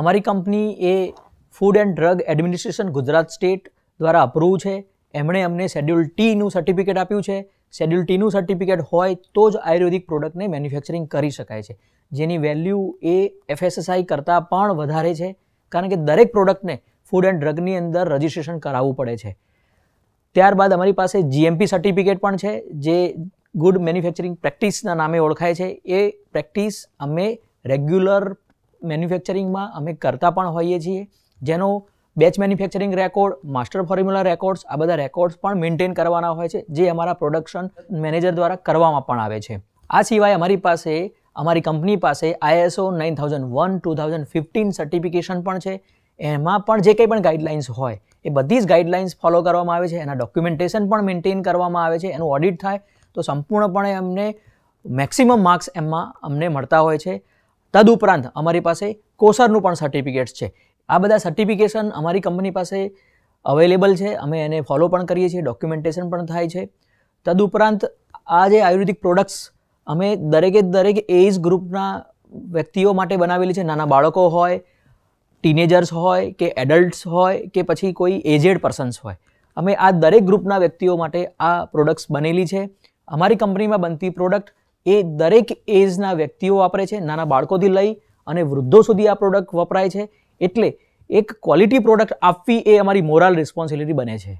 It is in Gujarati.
અમારી કંપની એ food and drug administration Gujarat state દ્વારા અપ્રૂવ છે એમણે અમને શેડ્યુલ ટીનું સર્ટિફિકેટ આપ્યું છે શેડ્યુલ ટીનું સર્ટિફિકેટ હોય તો જ આયુર્વેદિક પ્રોડક્ટને મેન્યુફેક્ચરિંગ કરી શકાય છે જેની વેલ્યુ એ એફએસએસઆઈ કરતાં પણ વધારે છે કારણ કે દરેક પ્રોડક્ટને ફૂડ એન્ડ ડ્રગની અંદર રજિસ્ટ્રેશન કરાવવું પડે છે ત્યારબાદ અમારી પાસે જીએમપી સર્ટિફિકેટ પણ છે જે ગુડ મેન્યુફેક્ચરિંગ પ્રેક્ટિસના નામે ઓળખાય છે એ પ્રેક્ટિસ અમે રેગ્યુલર મેન્યુફેક્ચરિંગમાં અમે કરતા પણ હોઈએ છીએ જેનો batch manufacturing record master formula records આ બધા રેકોર્ડ્સ પણ મેન્ટેન કરવાના હોય છે જે અમારા પ્રોડક્શન મેનેજર દ્વારા કરવામાં પણ આવે છે આ સિવાય અમારી પાસે અમારી કંપની પાસે ISO nine thousand one two thousand fifteen certification પણ છે એમાં પણ જે કંઈ પણ ગાઈડલાઇન્સ હોય એ બધી જ ગાઈડલાઇન્સ ફોલો કરવામાં આવે છે એના ડોક્યુમેન્ટેશન પણ મેન્ટેન કરવામાં આવે છે એનું ઓડિટ થાય તો સંપૂર્ણપણે અમને મેક્સિમમ માર્ક્સ એમાં અમને મળતા હોય છે તદુપરાંત અમારી પાસે કોસરનું પણ સર્ટિફિકેટ્સ છે આ બધા સર્ટિફિકેશન અમારી કંપની પાસે અવેલેબલ છે અમે એને ફોલો પણ કરીએ છીએ ડોક્યુમેન્ટેશન પણ થાય છે તદુપરાંત આ જે આયુર્વેદિક પ્રોડક્ટ્સ અમે દરેકે દરેક એજ ગ્રુપના વ્યક્તિઓ માટે બનાવેલી છે નાના બાળકો હોય ટીનેજર્સ હોય કે એડલ્ટ્સ હોય કે પછી કોઈ એજેડ પર્સન્સ હોય અમે આ દરેક ગ્રુપના વ્યક્તિઓ માટે આ પ્રોડક્ટ્સ બનેલી છે અમારી કંપનીમાં બનતી પ્રોડક્ટ એ દરેક એજના વ્યક્તિઓ વાપરે છે નાના બાળકોથી લઈ અને વૃદ્ધો સુધી આ પ્રોડક્ટ વપરાય છે એટલે એક ક્વોલિટી પ્રોડક્ટ આપવી એ અમારી મોરલ રિસ્પોન્સિબિલિટી બને છે